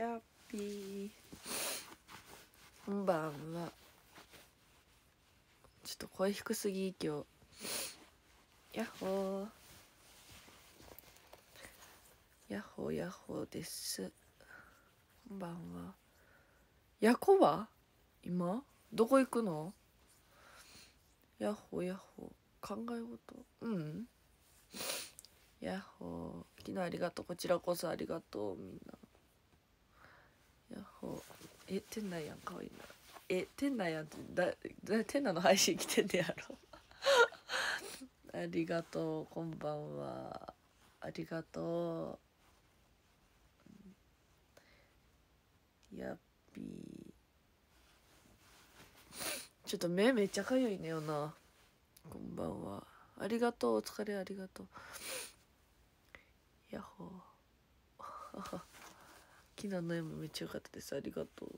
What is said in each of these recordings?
やっぴーこんばんはちょっと声低すぎ今日やっほーやっほーやっほーですこんばんはやこは今どこ行くのやっほーやっほー考え事うんやっほー昨日ありがとうこちらこそありがとうみんなヤッホーえ店内やんかわいいなえ店内やんってだだ店内の配信来てんねやろ ありがとうこんばんはありがとうやっぴーちょっと目めっちゃかゆいねよなこんばんはありがとうお疲れありがとうやっほー昨日の夢めっちゃ良かったですありがとう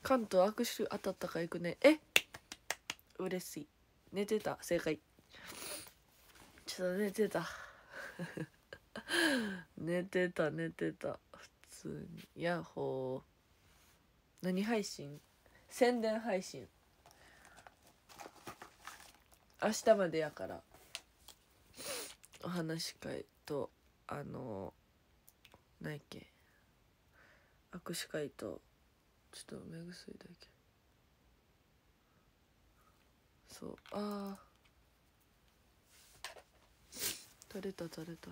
関東握手当たったか行くねえ嬉しい寝てた正解ちょっと寝てた 寝てた寝てた普通にヤッホー何配信宣伝配信明日までやからお話し会とあのーないっけ握手会とちょっと目薬だけそうあ垂れた垂れた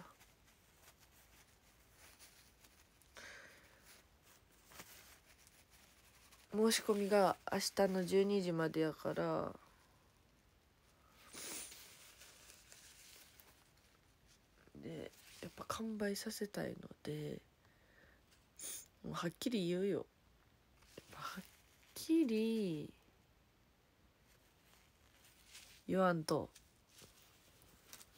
申し込みが明日の12時までやからでやっぱ完売させたいのでもうはっきり言うよはっきり言わんと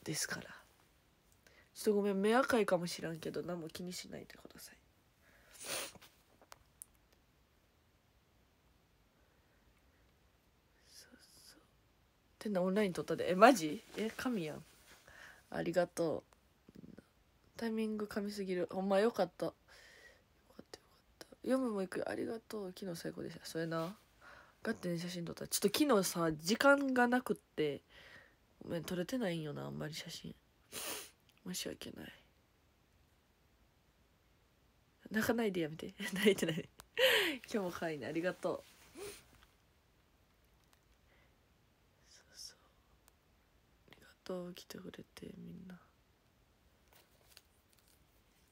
ですからちょっとごめん目赤いかもしらんけど何も気にしないでくださいそうそうてなオンライン撮ったでえマジえ神やんありがとうタイミング噛みすぎるほんまよかったよかったよかった読むも行くありがとう昨日最高でしたそれなガッてね写真撮ったちょっと昨日さ時間がなくってごめん撮れてないんよなあんまり写真申し訳ない泣かないでやめて 泣いてない今日も可愛いねありがとうと来てくれてみんな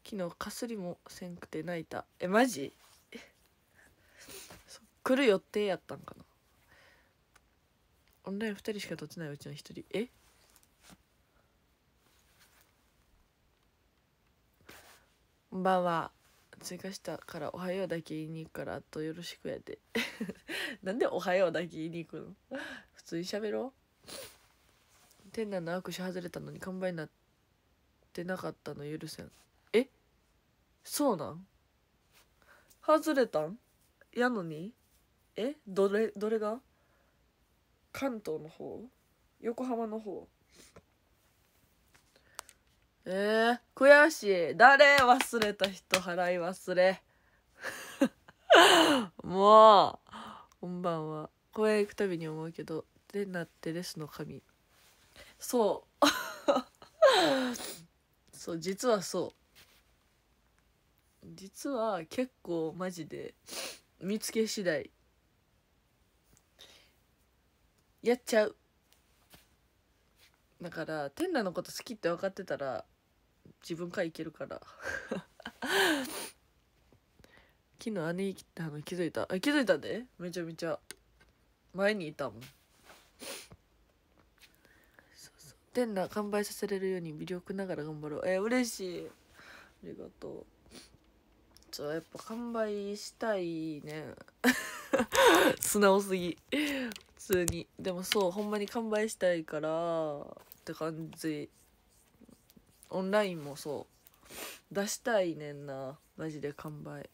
昨日かすりもせんくて泣いたえマジ 来る予定やったんかなオンライン2人しか取ってないうちの1人えこんばんは追加したから「おはよう」だけ言いに行くからあとよろしくやで なんで「おはよう」だけ言いに行くの普通に喋ろう店内の握手外れたのに完売になってなかったの許せんそうなん外れたんやのにえどれどれが関東の方横浜の方えー、悔しい誰忘れた人払い忘れ もうこんばんは公園行くたびに思うけどでなってレスの神そう そう実はそう実は結構マジで見つけ次第やっちゃうだから天羅のこと好きって分かってたら自分からいけるから 昨日姉あの気づいたあ気づいたでめちゃめちゃ前にいたもん天羅完売させれるように魅力ながら頑張ろうえ嬉しいありがとうちょっとやっぱ完売したいね 素直すぎ普通にでもそうほんまに完売したいからって感じオンラインもそう出したいねんなマジで完売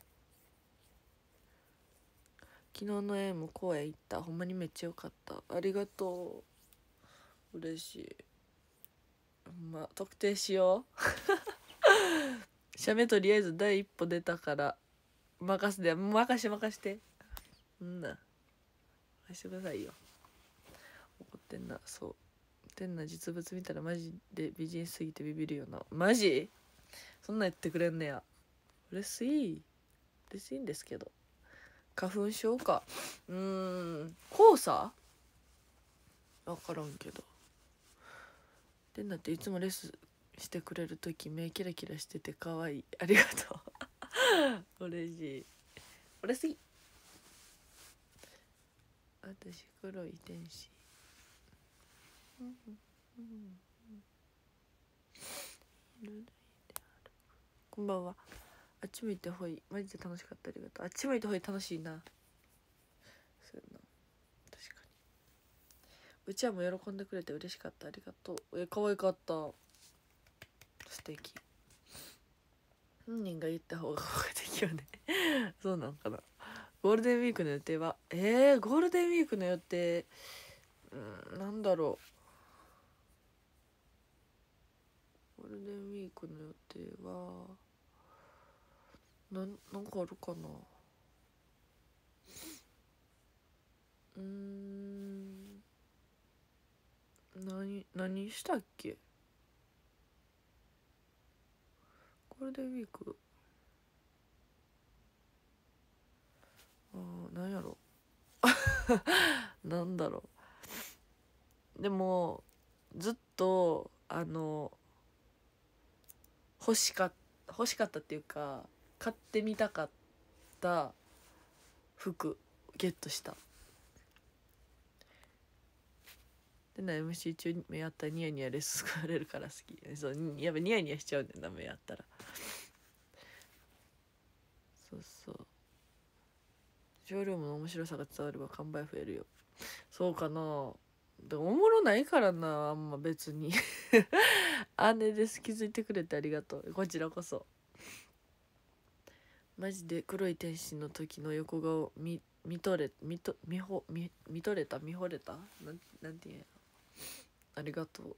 昨日の A も公園行ったほんまにめっちゃ良かったありがとう嬉しいまあ特定しよう写メとりあえず第一歩出たから任せて任して任してうんな任してくださいよ怒ってんなそう天な実物見たらマジで美人すぎてビビるよなマジそんなん言ってくれんねや嬉しい嬉しいんですけど花粉症かうーん黄砂分からんけどんなっていつもレスしてくれる時目キラキラしてて可愛いありがとう 嬉しい嬉しい私黒い天使うんうんこんばんはあっち向いてほいマジで楽しかったありがとうあっち向いてほい楽しいなそうな確かにうちはもう喜んでくれて嬉しかったありがとうえ可愛かった素敵本人が言った方が効果的よね そうなんかなゴールデンウィークの予定はえー、ゴールデンウィークの予定うんなんだろうゴールデンウィークの予定はななんかあるかなうん何何したっけゴールデンウィークーなんやろ なんだろうでもずっとあの欲しか欲しかったっていうか買ってみたかった服ゲットした変な MC 中に目やったらニヤニヤレス救われるから好きそうやっぱニヤニヤしちゃうんだよな目やったらそうそう少量の面白さが伝われば完売増えるよそうかなでおもろないからなあんま別に 姉です気づいてくれてありがとうこちらこそマジで黒い天使の時の横顔見見とれ見と見ほ見見とれた見ほれたなんなんて言うんやありがとう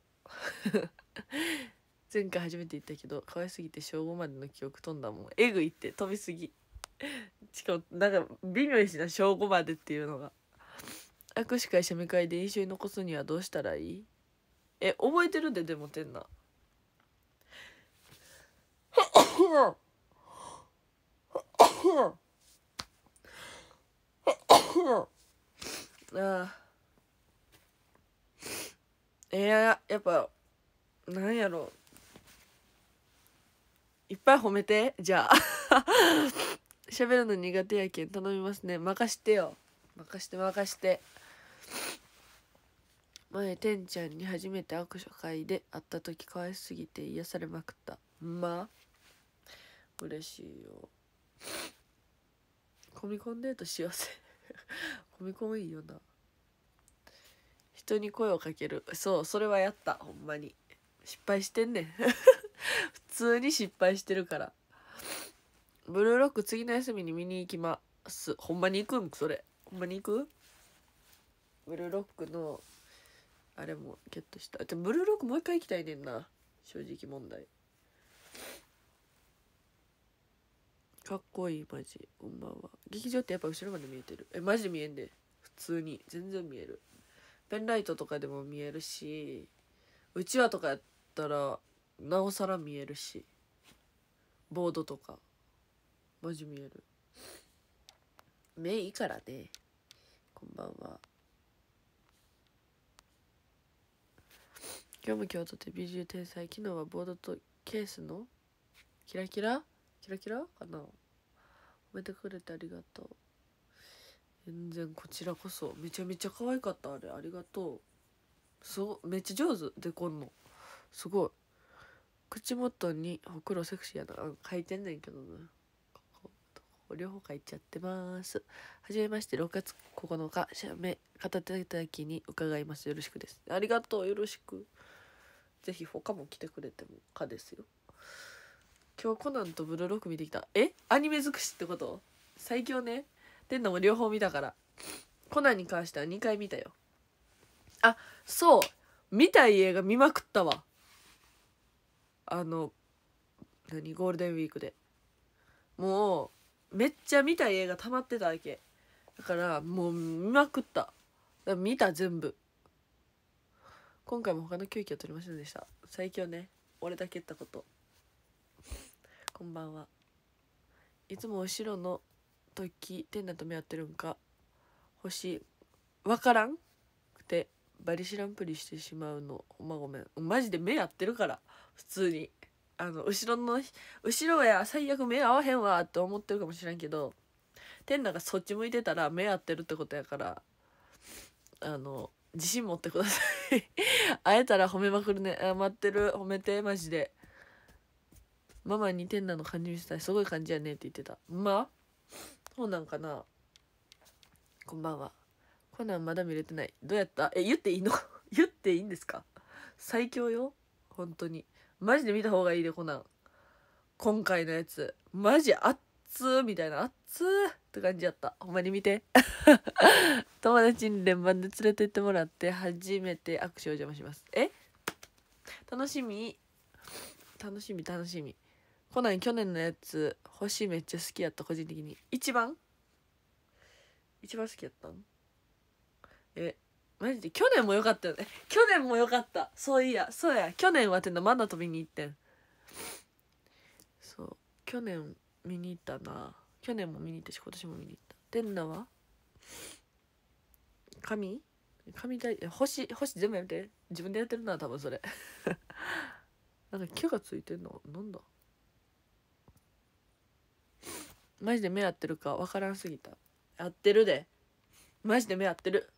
前回初めて言ったけど可愛すぎて小午までの記憶飛んだもんえぐいって飛びすぎしかもなんか微妙にしな小午までっていうのが握手会社務会で印象に残すにはどうしたらいいえ覚えてるででもてんなああえー、やっぱなんやろいっぱい褒めてじゃあ 喋るの苦手やけん頼みますね任してよ任して任して前てんちゃんに初めて握手会で会った時可愛すぎて癒されまくったまあ嬉しいよコミコンデートしようぜ コミコンいいよな人に声をかけるそうそれはやったほんまに失敗してんねん 普通に失敗してるからブルーロック次の休みに見に行きますほんまに行くんそれほんまに行くブルーロックのあれもゲットしたでブルーロックもう一回行きたいねんな正直問題かっこいいマジほんまは劇場ってやっぱ後ろまで見えてるえマジで見えんで普通に全然見えるペンライトとかでも見えるしうちわとかやったらなおさら見えるしボードとかマジ見える目いいからねこんばんは今日も今日とて美獣天才昨日はボードとケースのキラキラキラキラかな褒めてくれてありがとう全然こちらこそめちゃめちゃ可愛かったあれありがとうそうめっちゃ上手でこんのすごい口元にほくろセクシーやな書いてんねんけどなここ両方書いちゃってますはじめまして6月9日写メ片手きに伺いますよろしくですありがとうよろしくぜひ他も来てくれてもかですよ今日コナンとブルーロック見てきたえアニメ尽くしってこと最強ねてんのも両方見たからコナンに関しては2回見たよあそう見たい映画見まくったわあの何ゴールデンウィークでもうめっちゃ見たい映画溜まってたわけだからもう見まくった見た全部今回も他の休憩は取りませんでした最強ね俺だけ言ったことこんばんはいつも後ろの時天だと目合ってるんか星分からんくてバリ知らんぷりしてしまうのほんまごめんマジで目合ってるから普通にあの後ろの後ろや最悪目合わへんわって思ってるかもしれんけど天ながそっち向いてたら目合ってるってことやからあの自信持ってください 会えたら褒めまくるねあ待ってる褒めてマジでママに天なの感じ見せたいすごい感じやねって言ってたまあそうなんかなこんばんはコナンまだ見れてないどうやったえ言っていいの 言っていいんですか最強よ本当にマジで見た方がいいでコナン今回のやつマジあっつーみたいなあっつーって感じやったほんまに見て 友達に連番で連れてってもらって初めて握手を邪魔しますえ楽しみ楽しみ楽しみコナン去年のやつ星めっちゃ好きやった個人的に一番一番好きやったんえマジで去年も良かったよね去年も良かったそういやそうや去年はってんのまだ飛びに行ってんそう去年見に行ったな去年も見に行ったし今年も見に行ったてんなは神神大星星全部やめて自分でやってるな多分それ なんか毛がついてんのなんだマジで目合ってるか分からんすぎた合ってるでマジで目合ってる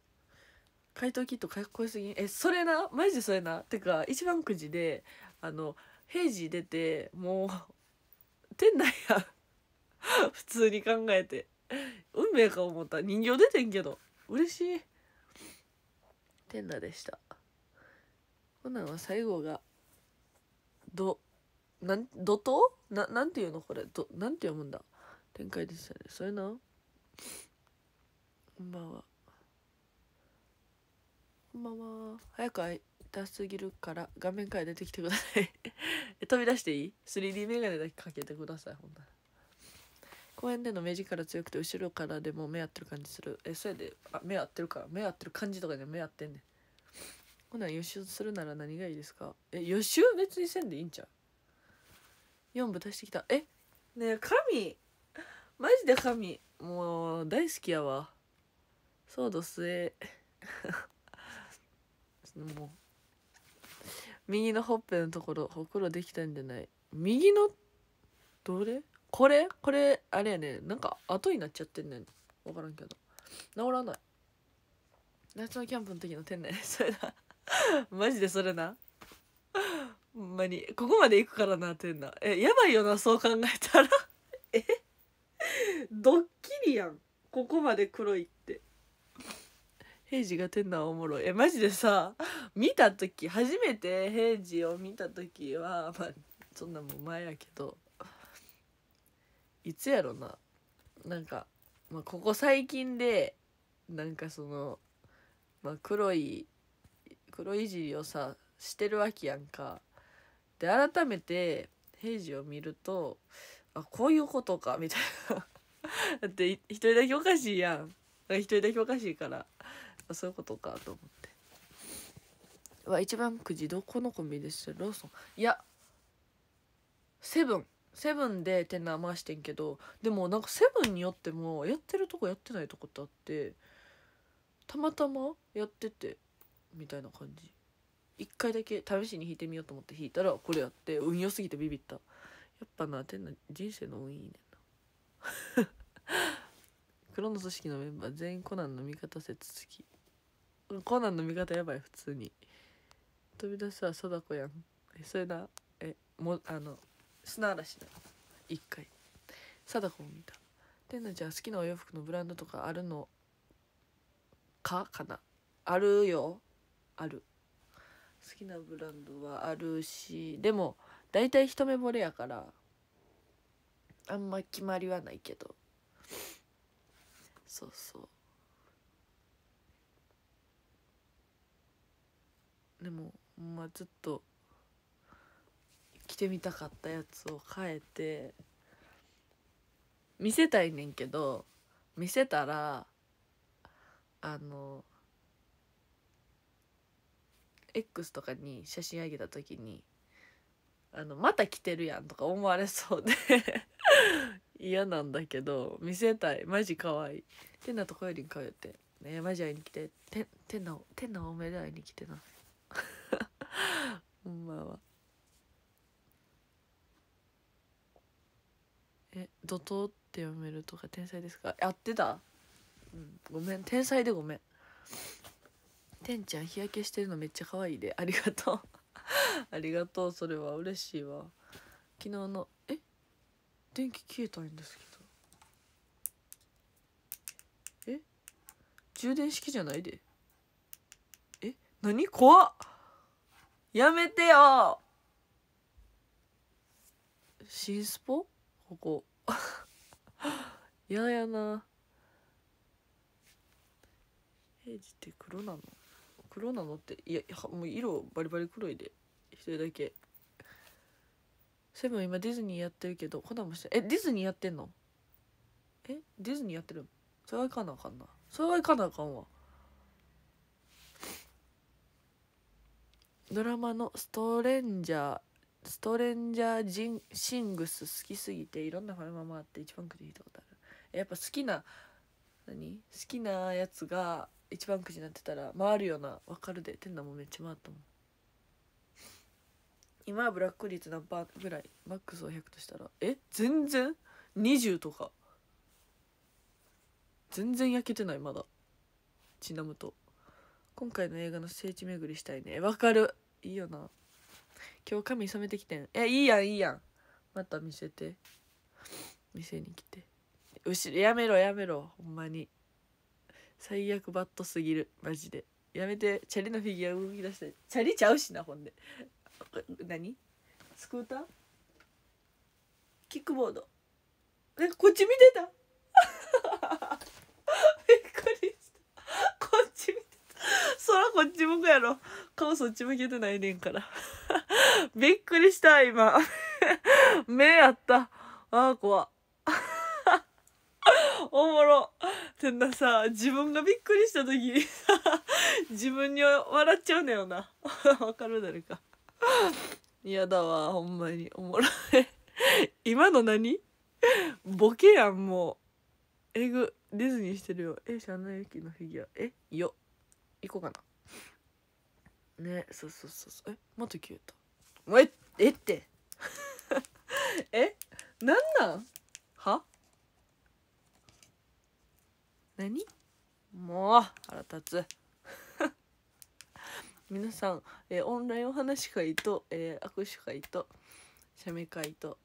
怪盗キットかっこよすぎえそれなマジでそれなてか一番くじであの平時出てもう店内や普通に考えて運命か思った人形出てんけど嬉しい店内でしたこんなんは最後がどなん怒涛ななんていうのこれどなんて読むんだ展開でしたねそういうのこんばんはこんばんは早く会いたすぎるから画面から出てきてください 飛び出していい ?3D メガネだけかけてくださいほんなら公園での目力強くて後ろからでも目合ってる感じするえそれであ目合ってるから目合ってる感じとかで目合ってんねんほな予習するなら何がいいですかえ予習別にせんでいいんちゃう4部足してきたえねえ神マジで神もう大好きやわソード末 もう右のほっぺのところほくろできたんじゃない右のどれこれこれあれやねなんか後になっちゃってんねん分からんけど治らない夏のキャンプの時の店内 それだマジでそれなほんまにここまで行くからな店内えやばいよなそう考えたらドッキリやんここまで黒いって平次が天皇おもろいえマジでさ見た時初めて平次を見た時はまあそんなもん前やけどいつやろななんか、まあ、ここ最近でなんかその、まあ、黒い黒いじりをさしてるわけやんか。で改めて平時を見るとあこういうことかみたいな だって一人だけおかしいやん一人だけおかしいからそういうことかと思っては一番くじどこのコンビニでしたローソンいやセブンセブンで店内回してんけどでもなんかセブンによってもやってるとこやってないとこってあってたまたまやっててみたいな感じ一回だけ試しに弾いてみようと思って弾いたらこれやって運良すぎてビビったやっぱな店内人生の運いいね黒の組織のメンバー全員コナンの味方説好きコナンの味方やばい普通に飛び出すは貞子やんえそれなえもあの砂嵐だ一回貞子を見たてんちゃん好きなお洋服のブランドとかあるのかかなあるよある好きなブランドはあるしでも大体一目惚れやからあんま決まりはないけどそうそうでもまあょっと着てみたかったやつを変えて見せたいねんけど見せたらあの X とかに写真あげた時に「あのまた着てるやん」とか思われそうで 嫌なんだけど見せたいマジ可愛い天のとこよりに通ってねマジ会いに来てて天の天の多めで会いに来てな ほんまはえ怒涛って読めるとか天才ですかやってたうんごめん天才でごめんてんちゃん日焼けしてるのめっちゃ可愛いでありがとう ありがとうそれは嬉しいわ昨日のえ電気消えたいんですけどえ充電式じゃないでえ何怖っやめてよ新スポここ やだやな平時って黒なの黒なのっていやもう色バリバリ黒いで一人だけセブン今ディズニーやってるけどコンもしてえディズニーやってんのえディズニーやってるそれはいかなあかんなそれはいかなあかんわドラマのストレンジャーストレンジャージンシングス好きすぎていろんなファミマもあって一番くじ引いたことあるやっぱ好きな何好きなやつが一番くじになってたら回るようなわかるでてんなもめっちゃ回ったもん今はブラック率何パーぐらいマックスを100としたらえ全然 ?20 とか全然焼けてないまだちなむと今回の映画の聖地巡りしたいねわかるいいよな今日髪染めてきてんえいいやんいいやんまた見せて店に来て後ろやめろやめろほんまに最悪バットすぎるマジでやめてチャリのフィギュア動き出してチャリちゃうしなほんで何スクーターキックボードえこっち見てた びっくりしたこっち見てたそらこっち向くやろ顔そっち向けてないねんから びっくりした今 目やったああ怖おもろてんなさ自分がびっくりした時自分に笑っちゃうのよなわかる誰か 嫌だわほんまにおもろい 今の何ボケやんもうえぐディズニーしてるよえシャンナユキのフィギュアえよ行こうかなねそうそうそうそうえまた消えたもうええって えなんなんは何もう腹立つ皆さん、えー、オンラインお話会と、えー、握手会と写メ会と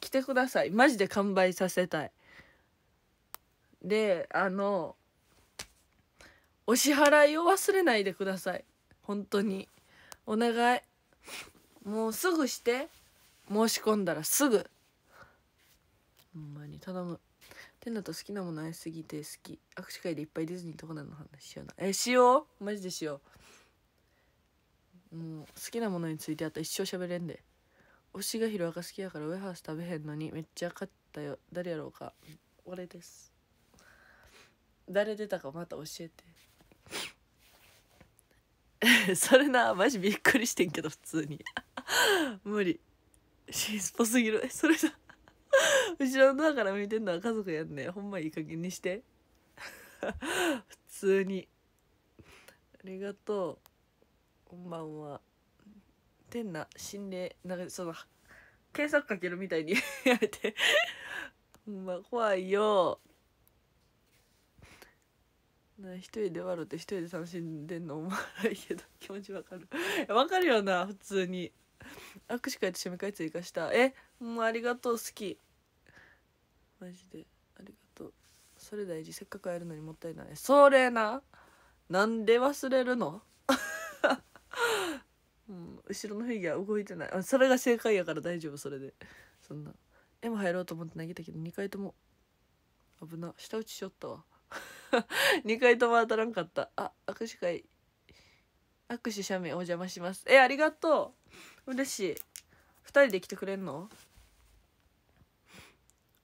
来てくださいマジで完売させたいであのお支払いを忘れないでください本当にお願いもうすぐして申し込んだらすぐほんまに頼む天だと好きなものありすぎて好き握手会でいっぱいディズニーとかなの話しようなえしようマジでしようもう好きなものについてあったら一生喋れんで推しがヒロアカ好きやからウェハース食べへんのにめっちゃ勝ったよ誰やろうか俺です誰出たかまた教えて それなマジびっくりしてんけど普通に 無理シースポすぎるそれな 後ろのドアから見てんのは家族やんねほんまいい加減にして普通にありがとうこんばんは天な心霊なんかその検索かけるみたいに やめてほんま怖いよな一人で笑って一人で楽しんでんのおわないけど気持ちわかるわかるよな普通に握手会と締め会追加したえもうありがとう好きマジでありがとうそれ大事せっかく会えるのにもったいないそれななんで忘れるの後ろのフィギュア動いてないあそれが正解やから大丈夫それでそんな絵も入ろうと思って投げたけど2回とも危な下打ちしよったわ2 回とも当たらんかったあ握手会握手写メお邪魔しますえありがとう嬉しい2人で来てくれんの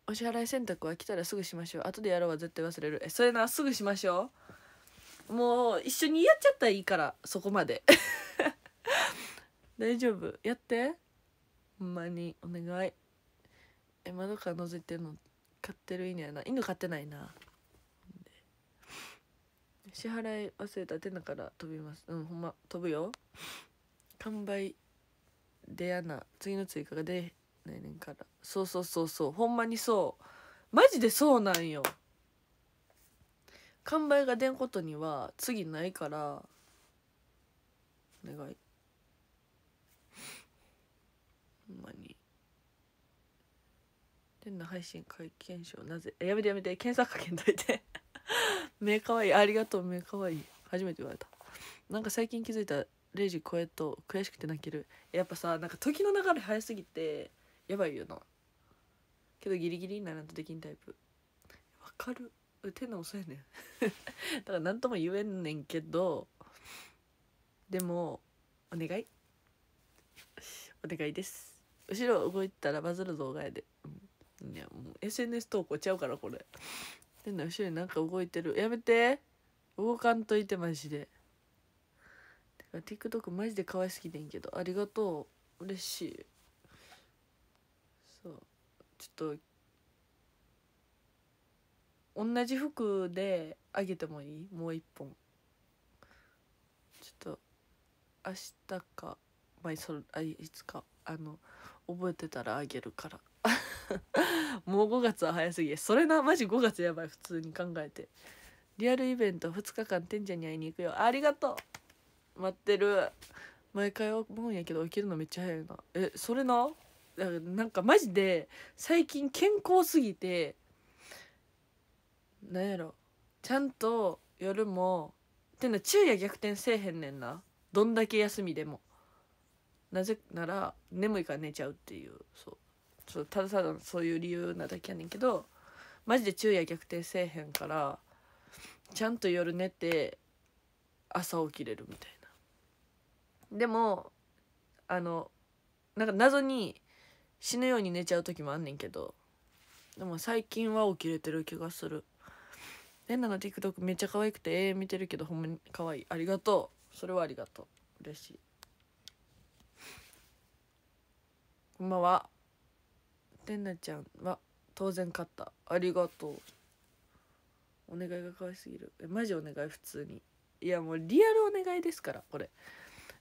お支払い選択は来たらすぐしましょう後でやろうは絶対忘れるえそれなすぐしましょうもう一緒にやっちゃったらいいからそこまで 大丈夫やってほんまにお願いえ窓から覗いてるの飼ってる犬やな犬飼ってないな支払い忘れた手だから飛びますうんほんま飛ぶよ完売でやな次の追加が出ないねんからそうそうそうそうほんまにそうマジでそうなんよ完売が出んことには次ないからお願いほんまに天の配信会見賞なぜやめてやめて検索かけんといて 目かわいいありがとう目かわいい初めて言われたなんか最近気づいた0時超えと悔しくて泣けるやっぱさなんか時の流れ早すぎてやばいよなけどギリギリにならんとできんタイプわかる打てんの遅いねん だから何とも言えんねんけどでもお願いお願いです後ろ動いたらバズる動画やで、うん、いやもう SNS 投稿ちゃうからこれ変な後ろになんか動いてるやめて動かんといてマジでてか TikTok マジで可愛すぎてんけどありがとう嬉しいそうちょっと同じ服であげてもいいもう一本ちょっと明日かまあそあいつかあの覚えてたらあげるから もう5月は早すぎそれなマジ5月やばい普通に考えてリアルイベント2日間てんちゃんに会いに行くよありがとう待ってる毎回思うんやけど起きるのめっちゃ早いなえそれななんかマジで最近健康すぎてなんやろちゃんと夜もてな昼夜逆転せえへんねんなどんだけ休みでもなぜなら眠いから寝ちゃうっていうそうそうただただそういう理由なだけやねんけどマジで昼夜逆転せえへんからちゃんと夜寝て朝起きれるみたいなでもあのなんか謎に死ぬように寝ちゃう時もあんねんけどでも最近は起きれてる気がする変なの TikTok めっちゃ可愛くて永遠見てるけどほんまに可愛いありがとうそれはありがとう嬉しいこんばんは。てなちゃんは当然勝った。ありがとう。お願いが可愛すぎる。え、マジお願い、普通に。いや、もうリアルお願いですから、これ。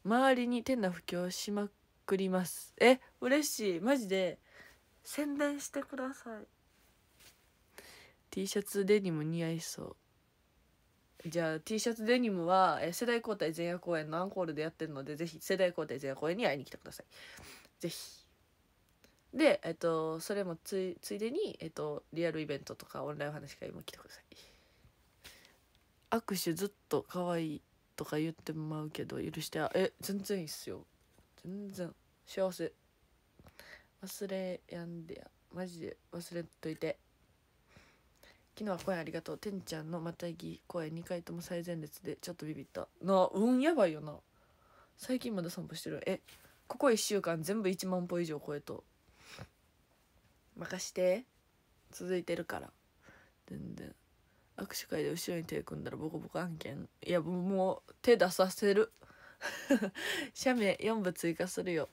周りに天な布教しまくります。え、嬉しい。マジで。宣伝してください。T シャツデニム似合いそう。じゃあ T シャツデニムは、え世代交代前夜公演のアンコールでやってるので、ぜひ世代交代前夜公演に会いに来てください。ぜひ。で、えっと、それもついついでに、えっと、リアルイベントとかオンラインお話会も来てください握手ずっと可愛いとか言ってまうけど許してえ全然いいっすよ全然幸せ忘れやんでやマジで忘れといて昨日は声ありがとうてんちゃんのまたぎ声2回とも最前列でちょっとビビったなうんやばいよな最近まだ散歩してるえここ1週間全部1万歩以上超えと任して続いてるから全然握手会で後ろに手組んだらボコボコ案件いやもう手出させる写メ4部追加するよ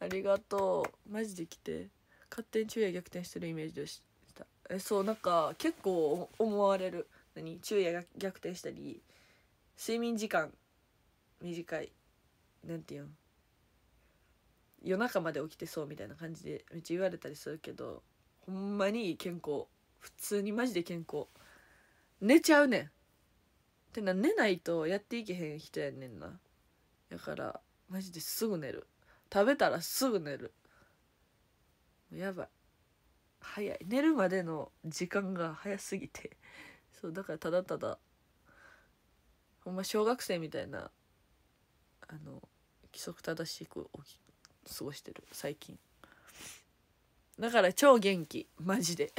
ありがとうマジで来て勝手に昼夜逆転してるイメージでしたえそうなんか結構思われる何昼夜逆転したり睡眠時間短いなんていうの夜中まで起きてそうみたいな感じでめっちゃ言われたりするけどほんまに健康普通にマジで健康寝ちゃうねんてな寝ないとやっていけへん人やねんなだからマジですぐ寝る食べたらすぐ寝るやばい早い寝るまでの時間が早すぎて そうだからただただほんま小学生みたいなあの規則正しく起き過ごしてる最近だから超元気マジで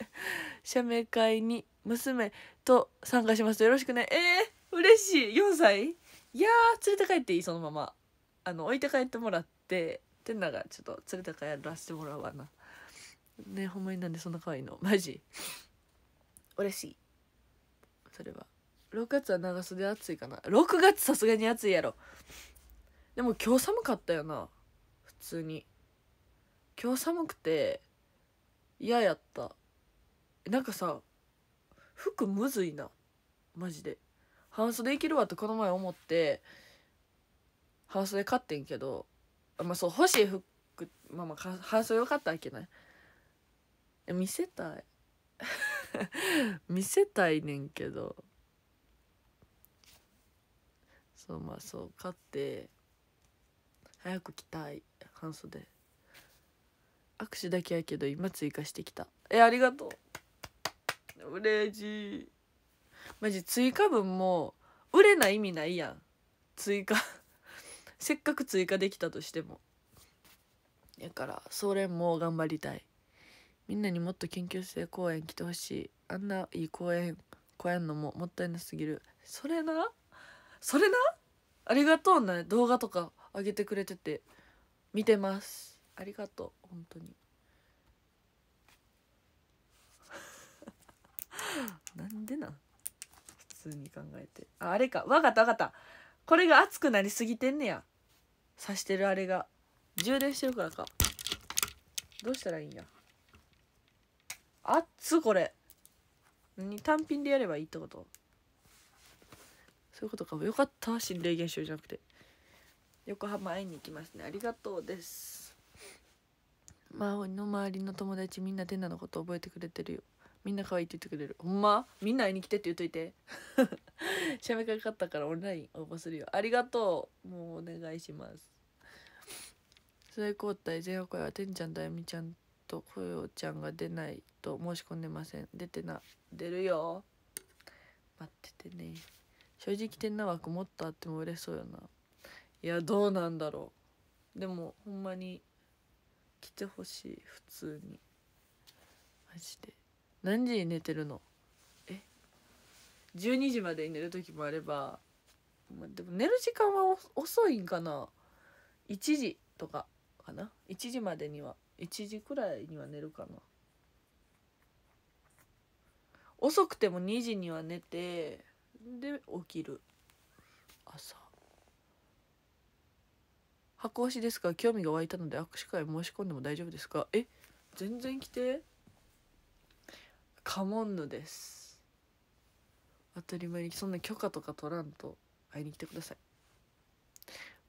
写メ会に娘と参加しますよろしくねえー、嬉しい4歳いや連れて帰っていいそのままあの置いて帰ってもらっててんながちょっと連れて帰らせてもらうわなねほんまになんでそんな可愛いのマジ嬉しいそれは6月は長袖暑いかな6月さすがに暑いやろでも今日寒かったよな通に今日寒くて嫌やったなんかさ服むずいなマジで半袖いけるわってこの前思って半袖買ってんけどまあそう欲しい服まあまあ半袖よかったわけない見せたい 見せたいねんけどそうまあそう買って早く着たい半袖握手だけやけど今追加してきたえありがとうれしいマジ追加分も売れない意味ないやん追加 せっかく追加できたとしてもやからそれも頑張りたいみんなにもっと研究生公演来てほしいあんないい公演来やんのももったいなすぎるそれなそれなありがとうな動画とかあげてくれてて見てますありがとう本当に なんでな普通に考えてああれかわかったわかったこれが熱くなりすぎてんねや刺してるあれが充電してるからかどうしたらいいんやあっつこれ何単品でやればいいってことそういうことかよかった心霊現象じゃなくて横浜会いに行きますねありがとうです魔法の周りの友達みんなテンのこと覚えてくれてるよみんな可愛いって言ってくれるほんまみんな会いに来てって言っといて喋り かかったからオンライン応募するよありがとうもうお願いします世代交代全国はてんちゃんとあやみちゃんとこよちゃんが出ないと申し込んでません出てな出るよ待っててね正直てんな枠もっとあっても嬉しそうよないやどうなんだろうでもほんまに来てほしい普通にマジで何時に寝てるのえ12時までに寝る時もあれば、まあ、でも寝る時間は遅いんかな1時とかかな1時までには1時くらいには寝るかな遅くても2時には寝てで起きる朝箱推しですが興味が湧いたので握手会申し込んでも大丈夫ですかえ全然来てカモンヌです当たり前にそんな許可とか取らんと会いに来てください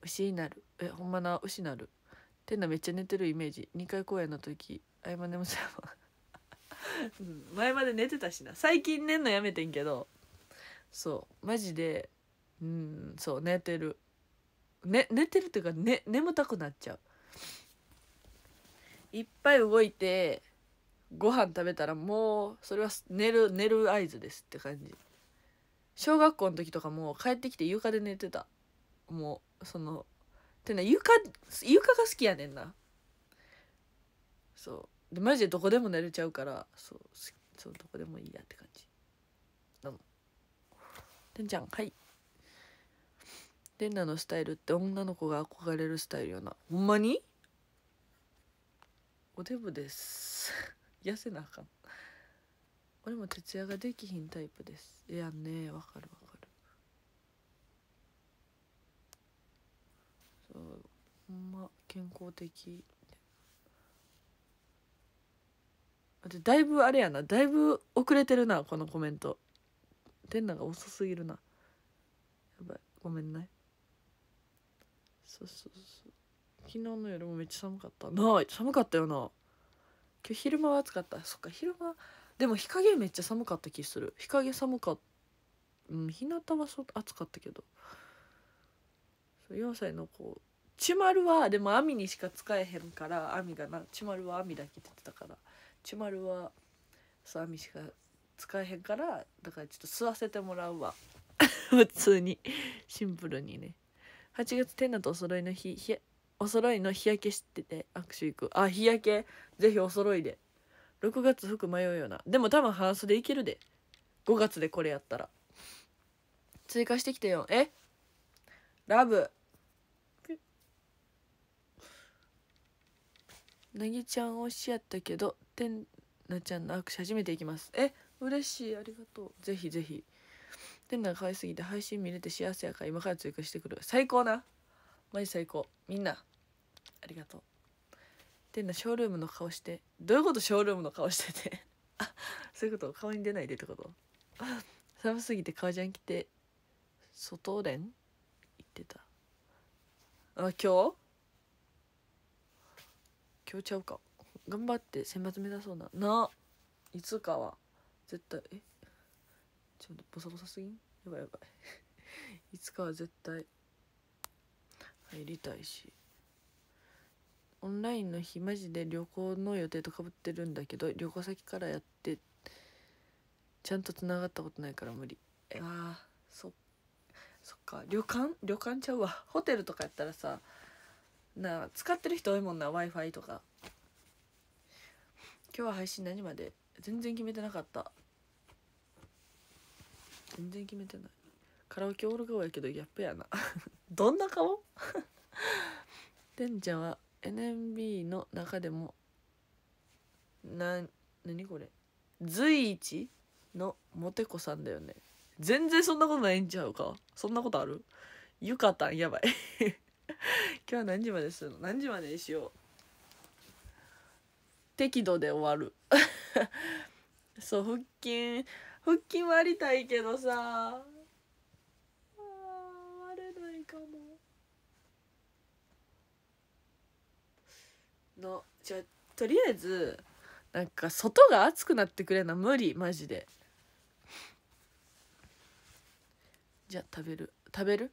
牛になるえほんまな牛なる天なめっちゃ寝てるイメージ2回公演の時いま眠そう うん、前まで寝てたしな最近寝んのやめてんけどそうマジでうんそう寝てるね、寝てるというか、ね、眠たくなっちゃういっぱい動いてご飯食べたらもうそれは寝る寝る合図ですって感じ小学校の時とかも帰ってきて床で寝てたもうそのてな床床が好きやねんなそうでマジでどこでも寝れちゃうからそうそうどこでもいいやって感じどうもてんちゃんはいレナのスタイルって女の子が憧れるスタイルよなほんまにおデブです 痩せなあかん俺も徹夜ができひんタイプですいやねわかるわかるそうほんま健康的でだいぶあれやなだいぶ遅れてるなこのコメント天ンが遅すぎるなやばいごめんな、ねそうそうそう昨日の夜もめっちゃ寒かったな寒かったよな今日昼間は暑かったそっか昼間でも日陰めっちゃ寒かった気する日陰寒かったうん日向はそ暑かったけど4歳の子ちまるはでも網にしか使えへんから網がなちまるは網だけ出てたからちまるはさ網しか使えへんからだからちょっと吸わせてもらうわ 普通にシンプルにね8月天だとお揃いの日ひお揃いの日焼けしてて握手行くあ日焼けぜひお揃いで6月服迷うようなでも多分半袖いけるで5月でこれやったら追加してきてよえラブなぎちゃん推しやったけどてんなちゃんの握手初めていきますえ嬉しいありがとうぜひぜひ店内可愛すぎて配信見れて幸せやから今から追加してくる最高なマジ最高みんなありがとうンナショールームの顔してどういうことショールームの顔してて あそういうこと顔に出ないでってこと 寒すぎて革ジャン着て外連言ってたあ今日今日ちゃうか頑張って選抜目指そうなないつかは絶対えちょっとボサボサすぎんやばいやばい いつかは絶対入りたいしオンラインの日マジで旅行の予定とかぶってるんだけど旅行先からやってちゃんとつながったことないから無理あそそっか旅館旅館ちゃうわホテルとかやったらさなあ使ってる人多いもんな w i f i とか今日は配信何まで全然決めてなかった全然決めてないカラオケおる顔やけどギャップやなどんな顔てんちゃんは NMB の中でもな何これ随一のモテ子さんだよね全然そんなことないんちゃうかそんなことあるゆかたんやばい 今日は何時までするの何時までにしよう適度で終わる そう腹筋腹筋割りたいけどさ割れないかものじゃとりあえずなんか外が暑くなってくれな無理マジでじゃ食べる食べる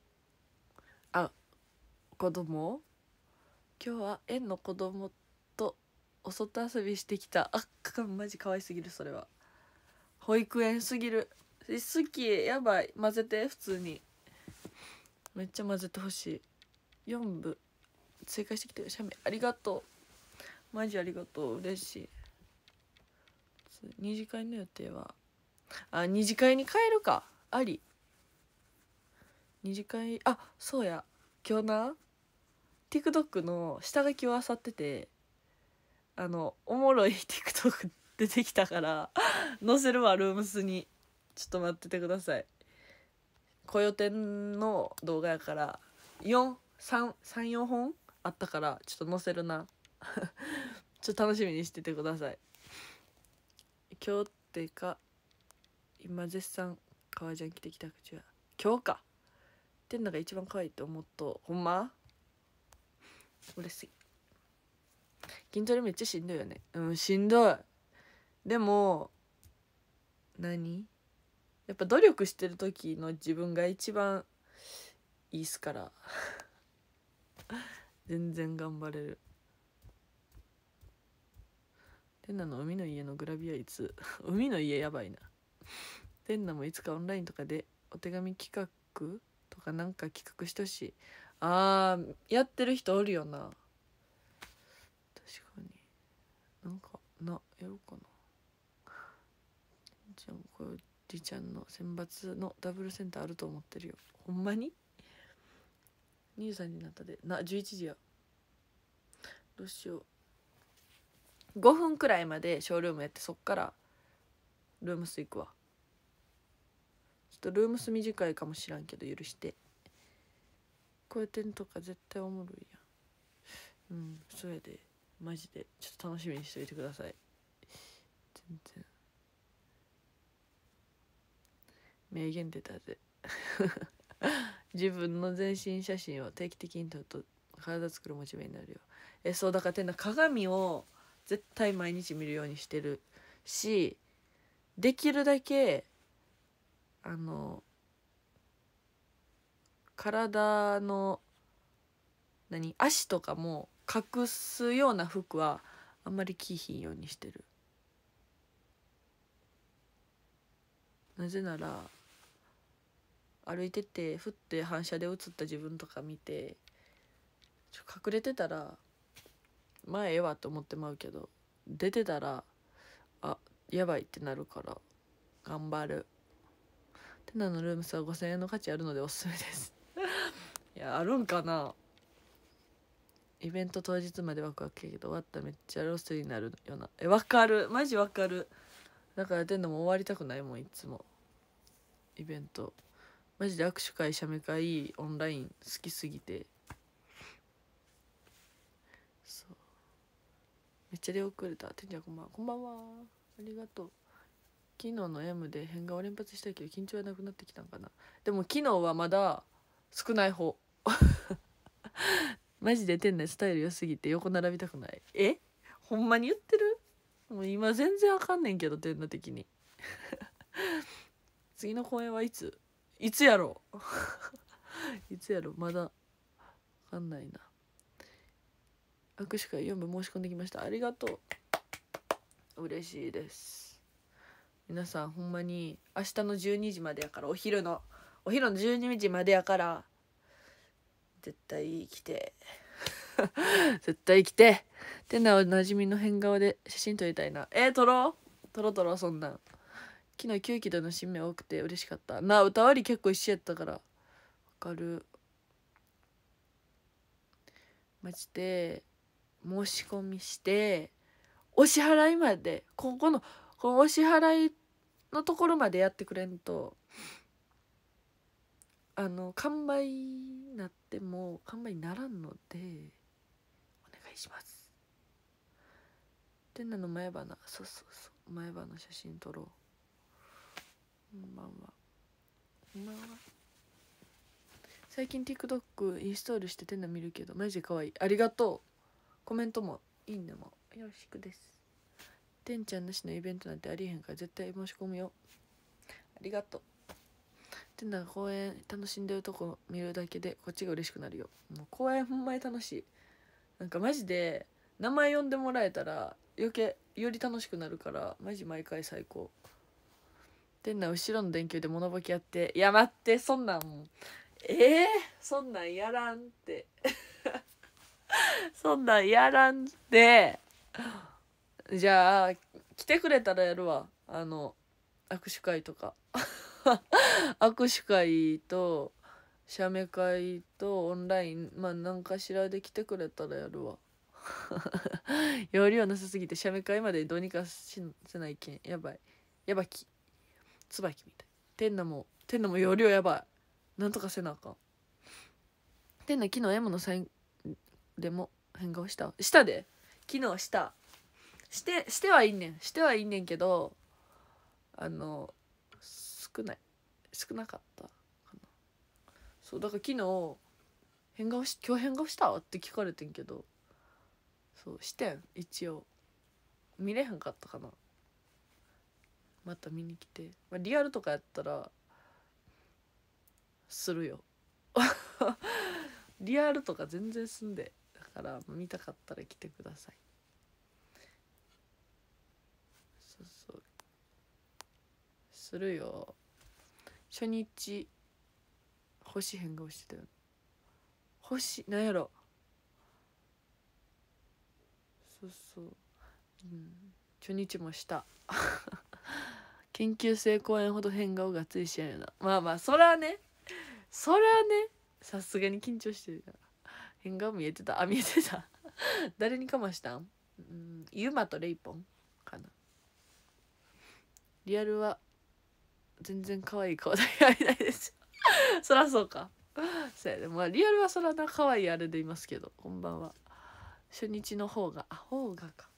あ子供今日は園の子供とお外遊びしてきたあっマジ可愛すぎるそれは。保育園すぎる好きやばい混ぜて普通にめっちゃ混ぜてほしい4部追加してきてる写メありがとうマジありがとう嬉しい二次会の予定はあ二次会に帰るかあり二次会あそうや今日な TikTok の下書きを漁っててあのおもろい TikTok 出てきたから載せるわルームスにちょっと待っててくださいこよテの動画やから434本あったからちょっと載せるな ちょっと楽しみにしててください今日ってか今絶賛革ジャン着てきた口は今日かってんのが一番可愛いと思っとほんま嬉しい筋トレめっちゃしんどいよねうんしんどいでも何やっぱ努力してる時の自分が一番いいっすから 全然頑張れる天ナの海の家のグラビアいつ 海の家やばいな天ナもいつかオンラインとかでお手紙企画とかなんか企画してほしいあーやってる人おるよな確かになんかなやろうかなじゃもうこよりちゃんの選抜のダブルセンターあると思ってるよほんまに23になったでな11時やどうしよう5分くらいまでショールームやってそっからルームス行くわちょっとルームス短いかもしらんけど許してこうやってんとか絶対おもろいやんうんそれでマジでちょっと楽しみにしといてください全然名言出たぜ 自分の全身写真を定期的に撮ると体作るモチベになるよえそうだからてな鏡を絶対毎日見るようにしてるしできるだけあの体の何足とかも隠すような服はあんまり着ひんようにしてるなぜなら歩いててふって反射で映った自分とか見て隠れてたら前ええわと思ってまうけど出てたらあやばいってなるから頑張るテナのルームスは5000円の価値あるのでおすすめです いやあるんかなイベント当日までワクワクけど終わったらめっちゃロスになるようなえわかるマジわかるだからテナも終わりたくないもんいつもイベントマジで握手会写メ会オンライン好きすぎてそうめっちゃ出遅れたてんちゃんこんばんはこんばんはありがとう昨日の M で変顔連発したけど緊張はなくなってきたんかなでも昨日はまだ少ない方 マジで店内スタイル良すぎて横並びたくないえほんまに言ってるもう今全然あかんねんけど店内的に 次の公演はいついつやろう いつやろうまだわかんないな握手会4部申し込んできましたありがとう嬉しいです皆さんほんまに明日の12時までやからお昼のお昼の12時までやから絶対来て 絶対来ててなおなじみの変顔で写真撮りたいなえー、撮ろう撮ろう撮ろうそんなん昨日9期での新名多くて嬉しかったな歌割り結構一緒やったからわかるマジで申し込みしてお支払いまでここのこのお支払いのところまでやってくれんとあの完売になっても完売にならんのでお願いしますてんなの前花そうそうそう前歯の写真撮ろうこんばんはこんばんは最近 TikTok インストールしててんの見るけどマジで可愛いありがとうコメントもいいねもよろしくですてんちゃんなしのイベントなんてありえへんから絶対申し込むよありがとうてんだ公園楽しんでるとこ見るだけでこっちが嬉しくなるよもう公園ほんまに楽しいなんかマジで名前呼んでもらえたら余計より楽しくなるからマジ毎回最高店内後ろの電球で物ぼきやってやまってそんなんええー、そんなんやらんって そんなんやらんってじゃあ来てくれたらやるわあの握手会とか 握手会と写メ会とオンラインまあ何かしらで来てくれたらやるわ 容量なさすぎて写メ会までどうにかしせないけんやばいやばき椿みたい天のも天のも容量やばいなんとかせなあかん天の昨日 M のサインでも変顔したしたで昨日したしてしてはいんねんしてはいんねんけどあの少ない少なかったかなそうだから昨日変顔し今日変顔したって聞かれてんけどそうしてん一応見れへんかったかなまた見に来て、まあ、リアルとかやったらするよ リアルとか全然すんでだから見たかったら来てくださいそうそうするよ初日星変顔してたよ星なんやろそうそううん初日もした 研究生公演ほど変顔がついしやよなまあまあそらねそらねさすがに緊張してるな変顔見えてたあ見えてた 誰にかましたんうんユマとレイポンかなリアルは全然可愛い顔だけありないです そらそうかそうやでもリアルはそらな可愛いあれでいますけどこんばんは初日の方があ方がか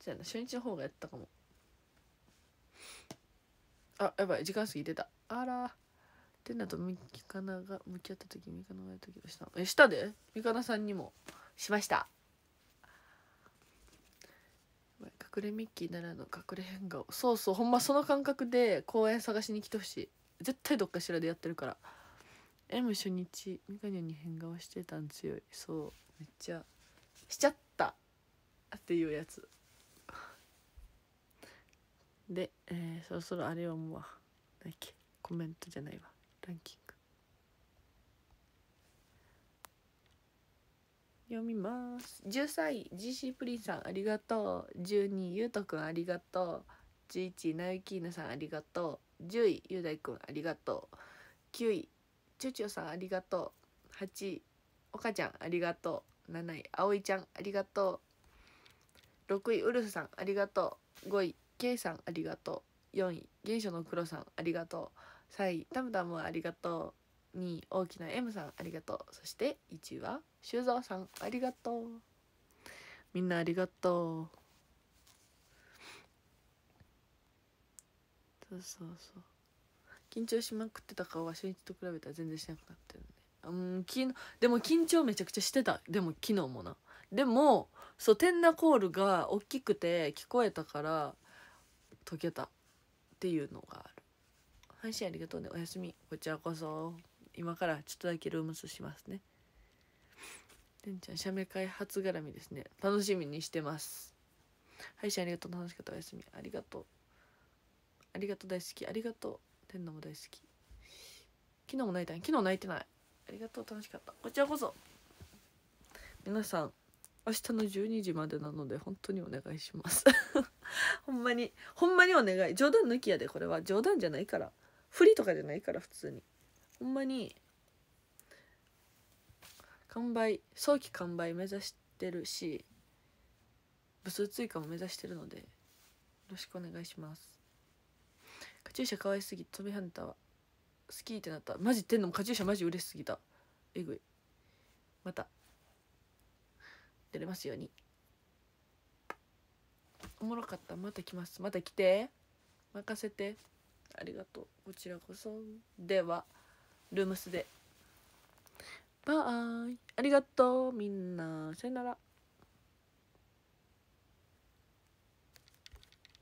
そ初日の方がやったかもあやばい時間過ぎてたあらてなとみかなが向き合った時みかながやったけどしたえしたでみかなさんにもしました隠れミッキーならの隠れ変顔そうそうほんまその感覚で公園探しに来てほしい絶対どっかしらでやってるから M 初日みかにゃに変顔してたん強いそうめっちゃしちゃったっていうやつで、えー、そろそろあれをもう何っけコメントじゃないわランキング読みます10歳 GC プリンさんありがとう12ゆうとくんありがとう11なゆきーぬさんありがとう10位ゆうだいくんありがとう9位ちゅちゅさんありがとう8位おかちゃんありがとう7位あおいちゃんありがとう6位ウルフさんありがとう5位 K さんありがとう4位原初の黒さんありがとう3位タムタムありがとう2位大きな M さんありがとうそして1位は修造さんありがとうみんなありがとうそうそうそう緊張しまくってた顔は初日と比べたら全然しなくなってるねうん昨日でも緊張めちゃくちゃしてたでも昨日もなでもそうテンダコールが大きくて聞こえたから解けたっていうのがある配信ありがとうねおやすみこちらこそ今からちょっとだけルームスしますねてんちゃん写メ会初絡みですね楽しみにしてます配信ありがとう楽しかったおやすみありがとうありがとう大好きありがとう天皇も大好き昨日も泣いた昨日泣いてないありがとう楽しかったこちらこそ皆さん明日の12時までなので本当にお願いします ほんまにほんまにお願い冗談抜きやでこれは冗談じゃないから不利とかじゃないから普通にほんまに完売早期完売目指してるし部数追加も目指してるのでよろしくお願いしますカチューシャ可愛すぎ飛びハ跳ねたわ好きってなったマジ言ってんのもカチューシャマジ嬉しすぎたえぐいまた出れますようにおもろかったまた来ますまた来て任せてありがとうこちらこそではルームスでバイありがとうみんなさよなら